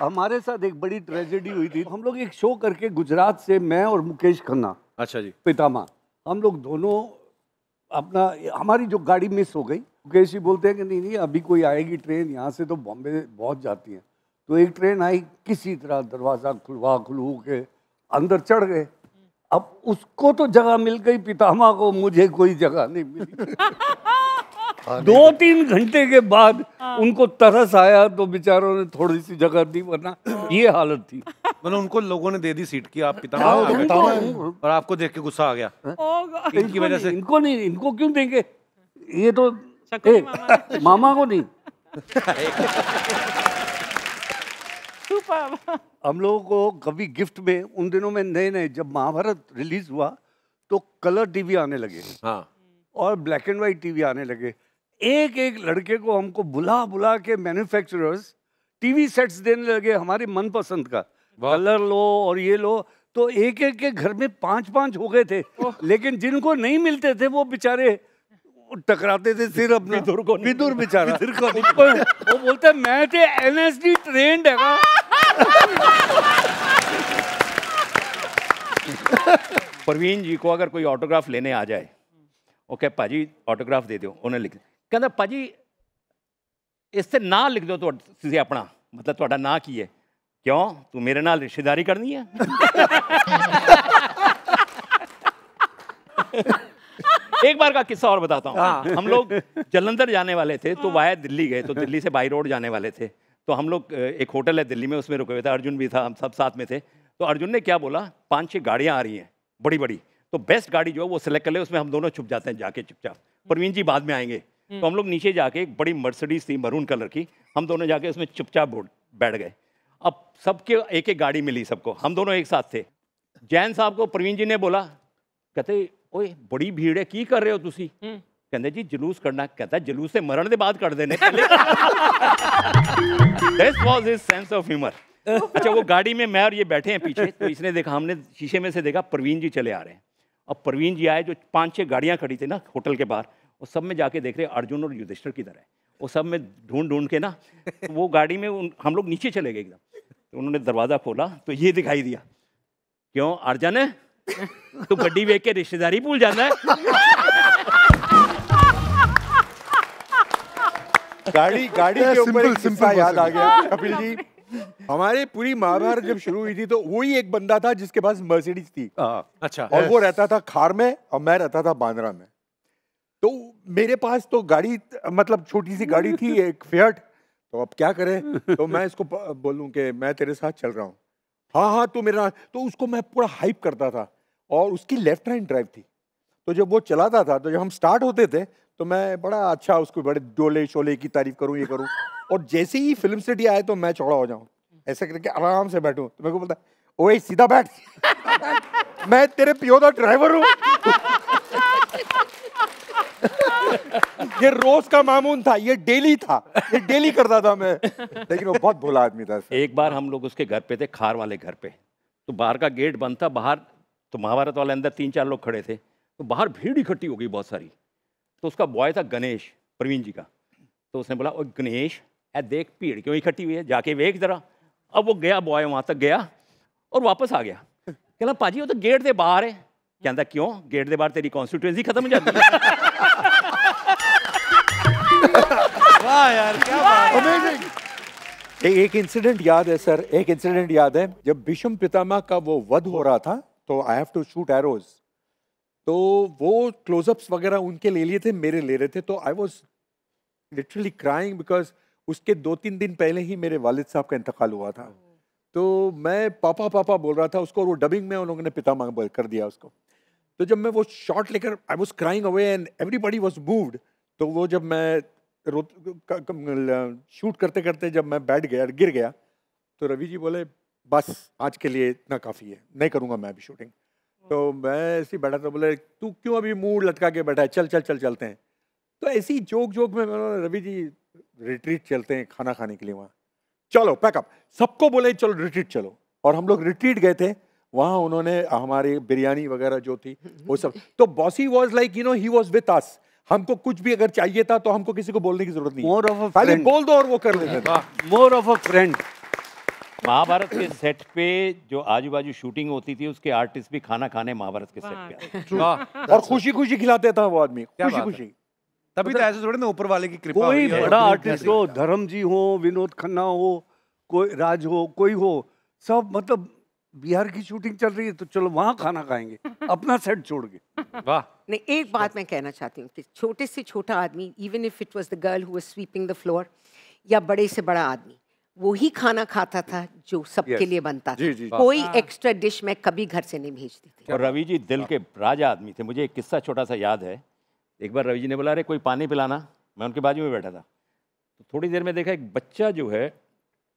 हमारे साथ एक बड़ी ट्रेजेडी हुई थी हम लोग एक शो करके गुजरात से मैं और मुकेश खन्ना अच्छा जी पितामा हम लोग दोनों अपना हमारी जो गाड़ी मिस हो गई मुकेश जी बोलते हैं कि नहीं नहीं अभी कोई आएगी ट्रेन यहाँ से तो बॉम्बे बहुत जाती है तो एक ट्रेन आई किसी तरह दरवाज़ा खुलवा खुलू के अंदर चढ़ गए अब उसको तो जगह मिल गई पितामा को मुझे कोई जगह नहीं मिली दो तीन घंटे के बाद हाँ। उनको तरस आया तो बेचारों ने थोड़ी सी जगह दी वरना ये हालत थी मतलब उनको लोगों ने दे दी सीट की आप पिता हाँ, और आपको देख के गुस्सा आ गया हाँ। इनकी वजह से इनको नहीं इनको क्यों देंगे ये तो मामा को नहीं हम लोगों को कभी गिफ्ट में उन दिनों में नए नए जब महाभारत रिलीज हुआ तो कलर टीवी आने लगे हाँ और ब्लैक एंड वाइट टीवी आने लगे एक एक लड़के को हमको बुला बुला के मैन्युफैक्चरर्स टीवी सेट्स देने लगे हमारे मनपसंद का कलर लो और ये लो तो एक एक के घर में पांच पांच हो गए थे लेकिन जिनको नहीं मिलते थे वो बेचारे टकराते थे सिर अपने को विदुर बेचारा विदुर को वो बोलता मैं तो ट्रेंड है परवीन जी को अगर कोई ऑटोग्राफ लेने आ जाए ओके okay, पाजी ऑटोग्राफ दे दो उन्हें लिख ਕਹਿੰਦਾ ਭਾਜੀ ਇਸ ਤੇ ਨਾਂ ਲਿਖ ਦਿਓ ਤੁਹਾਡਾ ਤੁਸੀਂ ਆਪਣਾ ਮਤਲਬ ਤੁਹਾਡਾ ਨਾਂ ਕੀ ਹੈ ਕਿਉਂ ਤੂੰ ਮੇਰੇ ਨਾਲ ਰਿਸ਼ਤੇਦਾਰੀ ਕਰਨੀ ਹੈ एक बार का किस्सा और बताता हूँ हम लोग जलंधर जाने वाले थे तो वाया दिल्ली गए तो दिल्ली से बाई रोड जाने वाले थे तो हम लोग एक होटल है दिल्ली में उसमें रुके हुए थे अर्जुन भी था हम सब साथ में थे तो अर्जुन ने क्या बोला पाँच छह गाड़ियाँ आ रही हैं बड़ी बड़ी तो बेस्ट गाड़ी जो है वो सिलेक्ट कर ले उसमें हम दोनों छुप जाते हैं जाके चुपचाप प्रवीण जी बाद में आएंगे हम्म। तो हम लोग नीचे जाके एक बड़ी मर्सिडीज थी मरून कलर की हम दोनों जाके उसमें चुपचाप बैठ गए अब सबके एक एक गाड़ी मिली सबको हम दोनों एक साथ थे जैन साहब को प्रवीण जी ने बोला कहते ओए बड़ी भीड़ है की कर रहे हो तुसी हम्म। कहते जी जुलूस करना कहता जुलूस से मरण के बाद कर देने this was his sense of humour अच्छा वो गाड़ी में मैं और ये बैठे हैं पीछे तो इसने देखा हमने शीशे में से देखा प्रवीण जी चले आ रहे हैं अब प्रवीण जी आए जो पांच छह गाड़ियां खड़ी थी ना होटल के बाहर वो सब में जाके देख रहे अर्जुन और युधिष्ठर की तरह वो सब में ढूंढ ढूंढ के ना तो वो गाड़ी में उन, हम लोग नीचे चले गए एकदम तो उन्होंने दरवाज़ा खोला तो ये दिखाई दिया क्यों अर्जन है तो गड्डी वेख के रिश्तेदारी भूल जाना है गाड़ी गाड़ी के ऊपर सिंपल याद आ गया कपिल जी हमारे पूरी महाभारत जब शुरू हुई थी तो वही एक बंदा था जिसके पास मर्सिडीज थी आ, हाँ। अच्छा और वो रहता था खार में और मैं रहता था बांद्रा में तो मेरे पास तो गाड़ी मतलब छोटी सी गाड़ी थी एक फेयट तो अब क्या करें तो मैं इसको बोलूँ कि मैं तेरे साथ चल रहा हूँ हाँ हाँ तो मेरा तो उसको मैं पूरा हाइप करता था और उसकी लेफ्ट हैंड ड्राइव थी तो जब वो चलाता था तो जब हम स्टार्ट होते थे तो मैं बड़ा अच्छा उसको बड़े डोले शोले की तारीफ करूँ ये करूँ और जैसे ही फिल्म सिटी आए तो मैं चौड़ा हो जाऊँ ऐसे करके आराम से बैठूँ तो मेरे को बोलता ओए सीधा बैठ मैं तेरे पियो का ड्राइवर हूँ ये रोज का मामून था ये डेली था ये डेली करता था मैं लेकिन वो बहुत भोला आदमी था एक बार हम लोग उसके घर पे थे खार वाले घर पे तो बाहर का गेट बंद था बाहर तो महाभारत वाले अंदर तीन चार लोग खड़े थे तो बाहर भीड़ इकट्ठी हो गई बहुत सारी तो उसका बॉय था गणेश प्रवीण जी का तो उसने बोला ओ गणेश ऐ देख भीड़ क्यों इकट्ठी हुई है जाके वेख जरा अब वो गया बॉय वहाँ तक गया और वापस आ गया कहना पाजी वो तो गेट दे बाहर है कहता क्यों गेट के बाहर तेरी कॉन्स्टिट्यूएंसी खत्म हो जाती है एक एक इंसिडेंट याद है सर एक इंसिडेंट याद है जब भीष्म पितामह का वो वध हो रहा था तो I have to shoot arrows तो वो क्लोजअप्स वगैरह उनके ले लिए थे मेरे ले रहे थे तो I was literally crying because उसके दो तीन दिन पहले ही मेरे वालिद साहब का इंतकाल हुआ था तो मैं पापा पापा बोल रहा था उसको और वो डबिंग में उन्होंने पितामा पितामह कर दिया उसको तो जब मैं वो शॉट लेकर I was crying away and everybody was moved तो वो जब मैं रो शूट करते करते जब मैं बैठ गया गिर गया तो रवि जी बोले बस आज के लिए इतना काफ़ी है नहीं करूँगा मैं अभी शूटिंग तो मैं ऐसे ही बैठा था बोले तू क्यों अभी मूड लटका के बैठा है चल चल चल चलते हैं तो ऐसे ही जोक जोक में मैंने रवि जी रिट्रीट चलते हैं खाना खाने के लिए वहाँ चलो पैकअप सबको बोले चलो रिट्रीट चलो और हम लोग रिट्रीट गए थे वहाँ उन्होंने हमारे बिरयानी वगैरह जो थी वो सब तो bossy was like you know he was with us हमको कुछ भी अगर चाहिए था तो हमको किसी को बोलने की जरूरत नहीं मोर ऑफ खाली बोल दो और वो कर लेते more of a friend Mahabharat के सेट पे जो आजू बाजू शूटिंग होती थी उसके आर्टिस्ट भी खाना खाने महाभारत के सेट पे और खुशी खुशी खिलाते था वो आदमी खुशी खुशी तभी तो मतलब ऐसे थोड़े ना ऊपर वाले की कृपा कोई बड़ा आर्टिस्ट हो धर्म जी हो विनोद खन्ना हो कोई राज हो कोई हो सब मतलब बिहार की शूटिंग चल रही है तो चलो वहाँ खाना खाएंगे अपना सेट छोड़ के वाह नहीं एक बात मैं कहना चाहती हूँ कि छोटे से छोटा आदमी even if it was the girl who sweeping the floor या बड़े से बड़ा आदमी वो ही खाना खाता था जो सबके yes. लिए बनता जी, जी, था कोई एक्स्ट्रा हाँ। डिश मैं कभी घर से नहीं भेजती थी और रवि जी दिल के राजा आदमी थे मुझे एक किस्सा छोटा सा याद है एक बार रवि जी ने बोला अरे कोई पानी पिलाना मैं उनके बाजू में बैठा था तो थोड़ी देर में देखा एक बच्चा जो है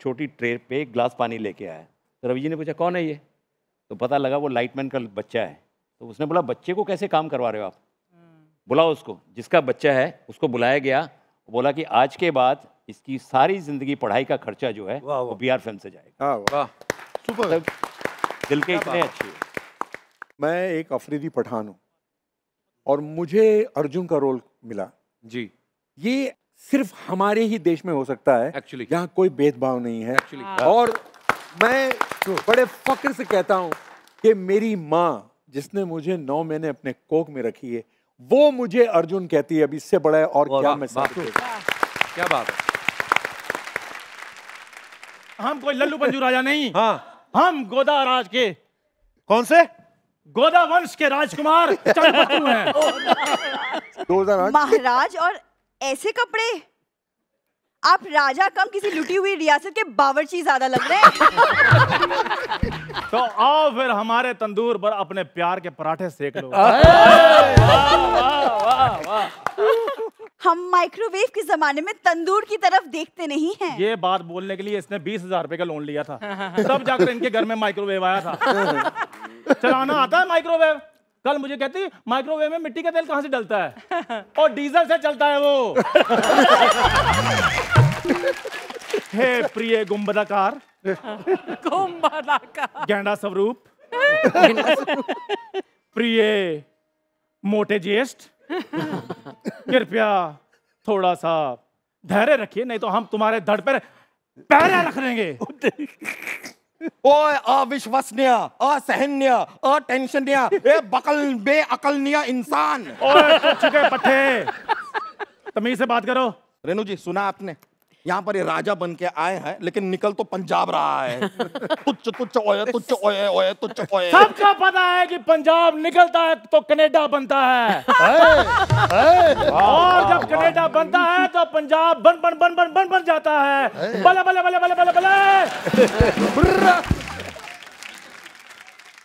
छोटी ट्रे पे एक ग्लास पानी लेके आया तो रवि जी ने पूछा कौन है ये तो पता लगा वो लाइटमैन का बच्चा है तो उसने बोला बच्चे को कैसे काम करवा रहे हो आप हम्म। बुलाओ उसको जिसका बच्चा है उसको बुलाया गया बोला कि आज के बाद इसकी सारी जिंदगी पढ़ाई का खर्चा जो है वो बी आर फिल्म से जाएगा हाँ, मतलब दिल के इतने अच्छे मैं एक अफरीदी पठान हूँ और मुझे अर्जुन का रोल मिला जी ये सिर्फ हमारे ही देश में हो सकता है एक्चुअली यहाँ कोई भेदभाव नहीं है एक्चुअली और मैं तो बड़े फक्र से कहता हूं कि मेरी माँ जिसने मुझे नौ महीने अपने कोक में रखी है वो मुझे अर्जुन कहती है अब इससे बड़ा है और क्या मैं क्या बात है हम कोई लल्लू पंजू राजा नहीं हाँ हम गोदा राज के कौन से गोदा वंश के राजकुमार हैं महाराज और ऐसे कपड़े आप राजा कम किसी लुटी हुई रियासत के बावरची ज्यादा लग रहे हैं तो आओ फिर हमारे तंदूर पर अपने प्यार के पराठे सेक लो हम माइक्रोवेव के जमाने में तंदूर की तरफ देखते नहीं हैं। ये बात बोलने के लिए इसने बीस हजार रूपए का लोन लिया था तब जाकर इनके घर में माइक्रोवेव आया था चलाना आता है माइक्रोवेव कल मुझे कहती माइक्रोवेव में मिट्टी का तेल कहाँ से डलता है और डीजल से चलता है वो हे प्रिय गुंबदाकार गुंबदाकार गेंडा स्वरूप प्रिय मोटे ज्येष्ठ कृपया थोड़ा सा धैर्य रखिए नहीं तो हम तुम्हारे धड़ पर पैरा रख लेंगे ओए अविश्वसनीय असहनीय अटेंशनीय ए बकल बे इंसान ओए तमीज से बात करो रेनू जी सुना आपने यहाँ पर ये राजा बन के आए हैं लेकिन निकल तो पंजाब रहा है तुच्छ तुच्छ ओए तुच्छ ओए ओए तुच्छ ओए सबको पता है कि पंजाब निकलता है तो कनेडा बनता है और जब कनेडा बनता है तो पंजाब बन बन बन बन बन बन जाता है बले बले बले बले बले बले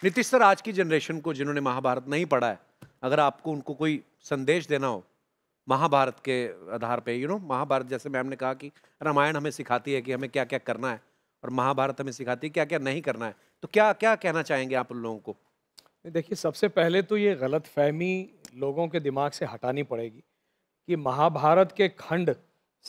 नीतीश सर आज की जनरेशन को जिन्होंने महाभारत नहीं पढ़ा है अगर आपको उनको कोई संदेश देना हो महाभारत के आधार पे यू नो महाभारत जैसे मैम ने कहा कि रामायण हमें सिखाती है कि हमें क्या क्या करना है और महाभारत हमें सिखाती है क्या क्या नहीं करना है तो क्या क्या कहना चाहेंगे आप उन लोगों को देखिए सबसे पहले तो ये गलत फहमी लोगों के दिमाग से हटानी पड़ेगी कि महाभारत के खंड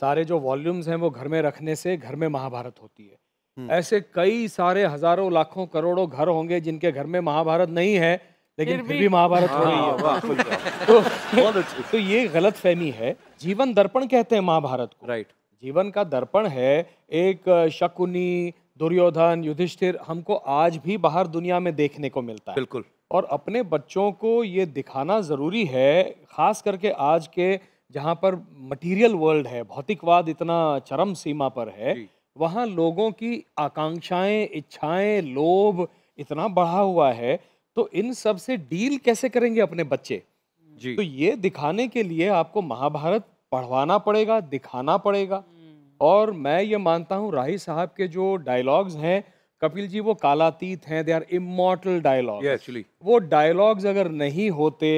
सारे जो वॉल्यूम्स हैं वो घर में रखने से घर में महाभारत होती है हम्म। ऐसे कई सारे हजारों लाखों करोड़ों घर होंगे जिनके घर में महाभारत नहीं है लेकिन फिर भी, महाभारत हो रही हाँ, है तो, तो ये गलत फहमी है जीवन दर्पण कहते हैं महाभारत को राइट जीवन का दर्पण है एक शकुनी दुर्योधन युधिष्ठिर हमको आज भी बाहर दुनिया में देखने को मिलता है बिल्कुल और अपने बच्चों को ये दिखाना ज़रूरी है खास करके आज के जहाँ पर मटेरियल वर्ल्ड है भौतिकवाद इतना चरम सीमा पर है वहाँ लोगों की आकांक्षाएं इच्छाएं लोभ इतना बढ़ा हुआ है तो इन सब से डील कैसे करेंगे अपने बच्चे जी तो ये दिखाने के लिए आपको महाभारत पढ़वाना पड़ेगा दिखाना पड़ेगा हम्म। और मैं ये मानता हूँ राही साहब के जो डायलॉग्स हैं कपिल जी वो कालातीत हैं they are immortal dialogue actually वो डायलॉग्स अगर नहीं होते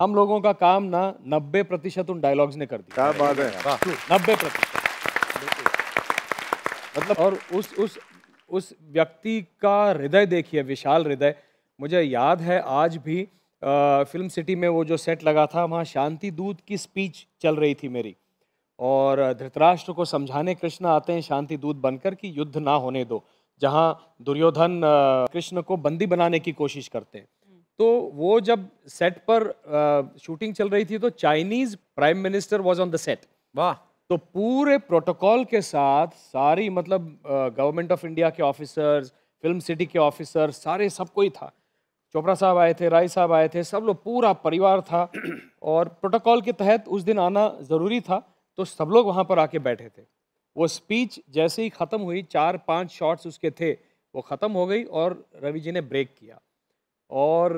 हम लोगों का काम ना नब्बे प्रतिशत उन डायलॉग्स ने कर दिया क्या बात है नब्बे प्रतिशत मतलब और उस उस उस व्यक्ति का हृदय देखिए विशाल हृदय मुझे याद है आज भी आ, फिल्म सिटी में वो जो सेट लगा था वहाँ शांति दूत की स्पीच चल रही थी मेरी और धृतराष्ट्र को समझाने कृष्ण आते हैं शांति दूत बनकर कि युद्ध ना होने दो जहाँ दुर्योधन कृष्ण को बंदी बनाने की कोशिश करते हैं तो वो जब सेट पर शूटिंग चल रही थी तो Chinese prime minister was on the set वाह तो पूरे प्रोटोकॉल के साथ सारी मतलब गवर्नमेंट ऑफ इंडिया के ऑफिसर्स फिल्म सिटी के ऑफिसर सारे सब कोई था चोपड़ा साहब आए थे राय साहब आए थे सब लोग पूरा परिवार था और प्रोटोकॉल के तहत उस दिन आना ज़रूरी था तो सब लोग वहाँ पर आके बैठे थे वो स्पीच जैसे ही ख़त्म हुई चार पांच शॉट्स उसके थे वो ख़त्म हो गई और रवि जी ने ब्रेक किया और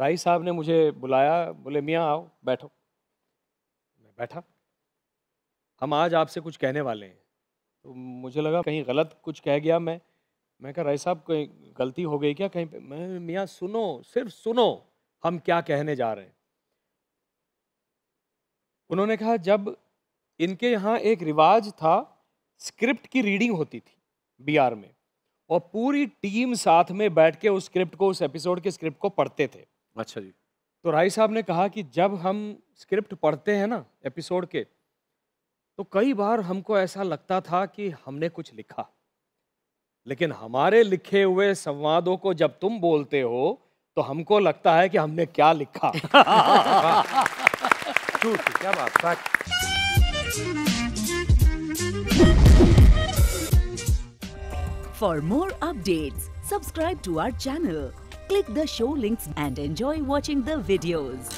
राय साहब ने मुझे बुलाया बोले मियाँ आओ बैठो मैं बैठा हम आज आपसे कुछ कहने वाले हैं तो मुझे लगा कहीं गलत कुछ कह गया मैं मैं कहा राय साहब कोई गलती हो गई क्या कहीं पे मैं मियाँ सुनो सिर्फ सुनो हम क्या कहने जा रहे हैं उन्होंने कहा जब इनके यहाँ एक रिवाज था स्क्रिप्ट की रीडिंग होती थी बिहार में और पूरी टीम साथ में बैठ के उस स्क्रिप्ट को उस एपिसोड के स्क्रिप्ट को पढ़ते थे अच्छा जी तो राय साहब ने कहा कि जब हम स्क्रिप्ट पढ़ते हैं ना एपिसोड के तो कई बार हमको ऐसा लगता था कि हमने कुछ लिखा लेकिन हमारे लिखे हुए संवादों को जब तुम बोलते हो तो हमको लगता है कि हमने क्या लिखा क्या बात for more update subscribe to our channel click the show links and enjoy watching the videos